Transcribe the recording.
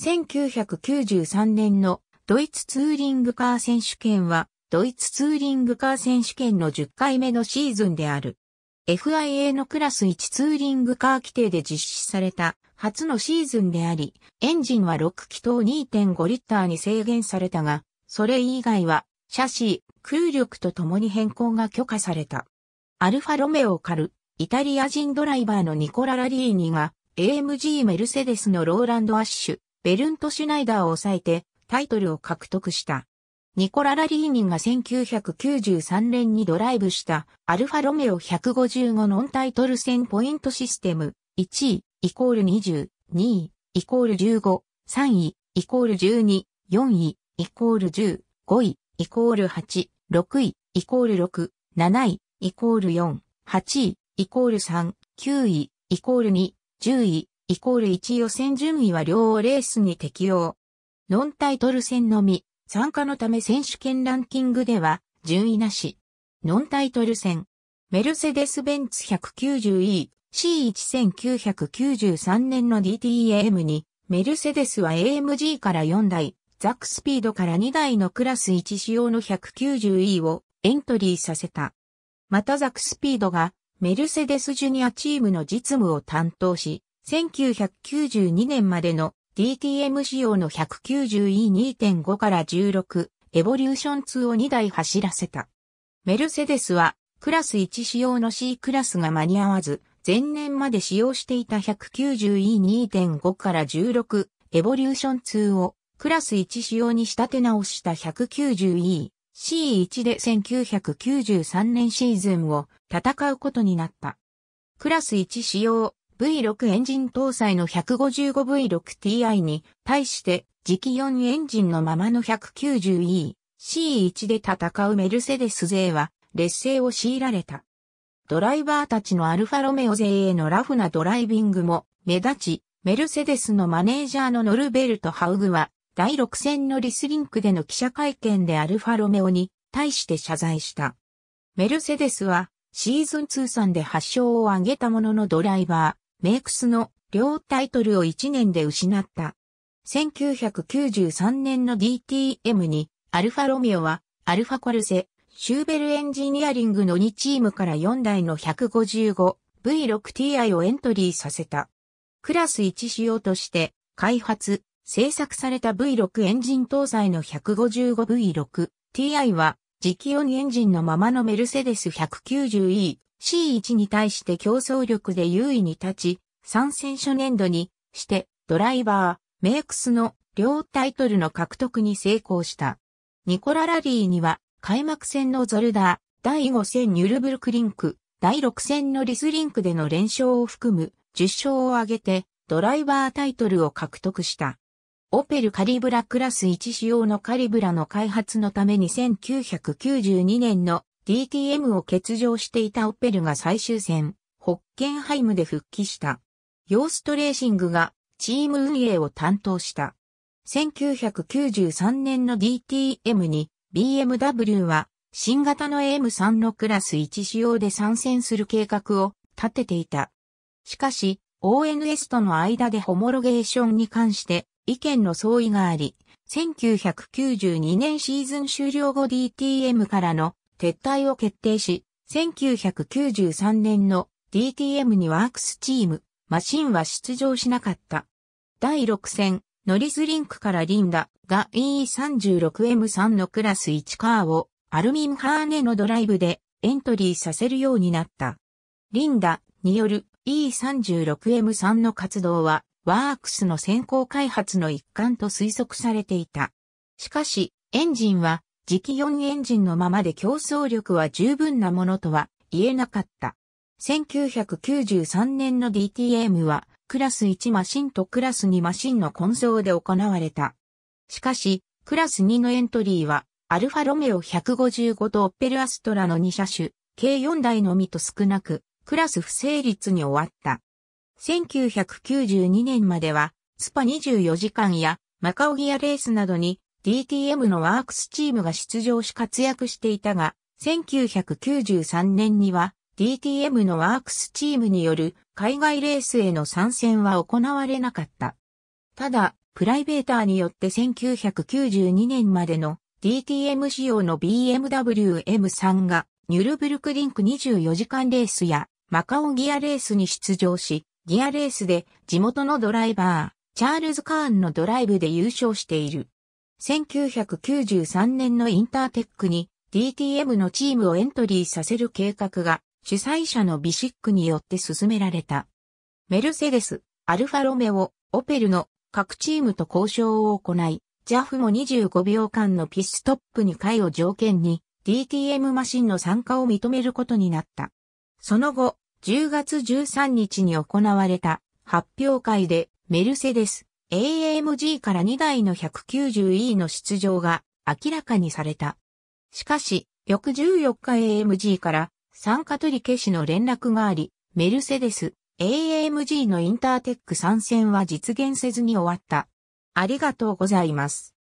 1993年のドイツツーリングカー選手権は、ドイツツーリングカー選手権の10回目のシーズンである。FIA のクラス1ツーリングカー規定で実施された初のシーズンであり、エンジンは6気筒2.5リッターに制限されたが、それ以外は、シャシー、空力とともに変更が許可された。アルファロメオカル、イタリア人ドライバーのニコラ・ラリーニが、AMG メルセデスのローランド・アッシュ、ベルント・シュナイダーを抑えてタイトルを獲得した。ニコラ・ラリーニが1993年にドライブしたアルファロメオ155ノンタイトル戦ポイントシステム1位イコール20、2位イコール15、3位イコール12、4位イコール10、5位イコール8、6位イコール6、7位イコール4、8位イコール3、9位イコール2、10位イコール1予選順位は両レースに適用。ノンタイトル戦のみ、参加のため選手権ランキングでは、順位なし。ノンタイトル戦。メルセデス・ベンツ 190E、C1993 年の DTAM に、メルセデスは AMG から4台、ザックスピードから2台のクラス1仕様の 190E をエントリーさせた。またザックスピードが、メルセデスジュニアチームの実務を担当し、1992年までの DTM 仕様の 190E2.5 から16エボリューション2を2台走らせた。メルセデスはクラス1仕様の C クラスが間に合わず、前年まで使用していた 190E2.5 から16エボリューション2をクラス1仕様に仕立て直した 190E C1 で1993年シーズンを戦うことになった。クラス1仕様 V6 エンジン搭載の 155V6Ti に対して磁気4エンジンのままの 190E C1 で戦うメルセデス勢は劣勢を強いられた。ドライバーたちのアルファロメオ勢へのラフなドライビングも目立ち、メルセデスのマネージャーのノルベルト・ハウグは第6戦のリスリンクでの記者会見でアルファロメオに対して謝罪した。メルセデスはシーズン通算で8勝を挙げたもののドライバー、メイクスの両タイトルを1年で失った。1993年の DTM に、アルファロミオは、アルファコルセ、シューベルエンジニアリングの2チームから4台の 155V6Ti をエントリーさせた。クラス1仕様として、開発、製作された V6 エンジン搭載の 155V6Ti は、直四エンジンのままのメルセデス 190E C1 に対して競争力で優位に立ち、参戦初年度にして、ドライバー、メイクスの両タイトルの獲得に成功した。ニコララリーには、開幕戦のゾルダー、第5戦ニュルブルクリンク、第6戦のリスリンクでの連勝を含む10勝を挙げて、ドライバータイトルを獲得した。オペルカリブラクラス1仕様のカリブラの開発のために1992年の DTM を欠場していたオペルが最終戦、ホッケンハイムで復帰した。ヨーストレーシングがチーム運営を担当した。1993年の DTM に BMW は新型の AM3 のクラス1仕様で参戦する計画を立てていた。しかし、ONS との間でホモロゲーションに関して意見の相違があり、1992年シーズン終了後 DTM からの撤退を決定し、1993年の DTM にワークスチーム、マシンは出場しなかった。第6戦、ノリスリンクからリンダが E36M3 のクラス1カーをアルミンハーネのドライブでエントリーさせるようになった。リンダによる E36M3 の活動はワークスの先行開発の一環と推測されていた。しかし、エンジンは磁気4エンジンのままで競争力は十分なものとは言えなかった。1993年の DTM はクラス1マシンとクラス2マシンの混造で行われた。しかし、クラス2のエントリーはアルファロメオ155とオッペルアストラの2車種、計4台のみと少なく、クラス不成立に終わった。1992年までは、スパ24時間やマカオギアレースなどに DTM のワークスチームが出場し活躍していたが、1993年には DTM のワークスチームによる海外レースへの参戦は行われなかった。ただ、プライベーターによって1992年までの DTM 仕様の BMW M3 がニュルブルクリンク24時間レースやマカオギアレースに出場し、ギアレースで地元のドライバー、チャールズ・カーンのドライブで優勝している。1993年のインターテックに DTM のチームをエントリーさせる計画が主催者のビシックによって進められた。メルセデス、アルファロメオ、オペルの各チームと交渉を行い、JAF も25秒間のピストップ2回を条件に DTM マシンの参加を認めることになった。その後、10月13日に行われた発表会でメルセデス、AMG から2台の 190E の出場が明らかにされた。しかし、翌14日 AMG から参加取り消しの連絡があり、メルセデス AMG のインターテック参戦は実現せずに終わった。ありがとうございます。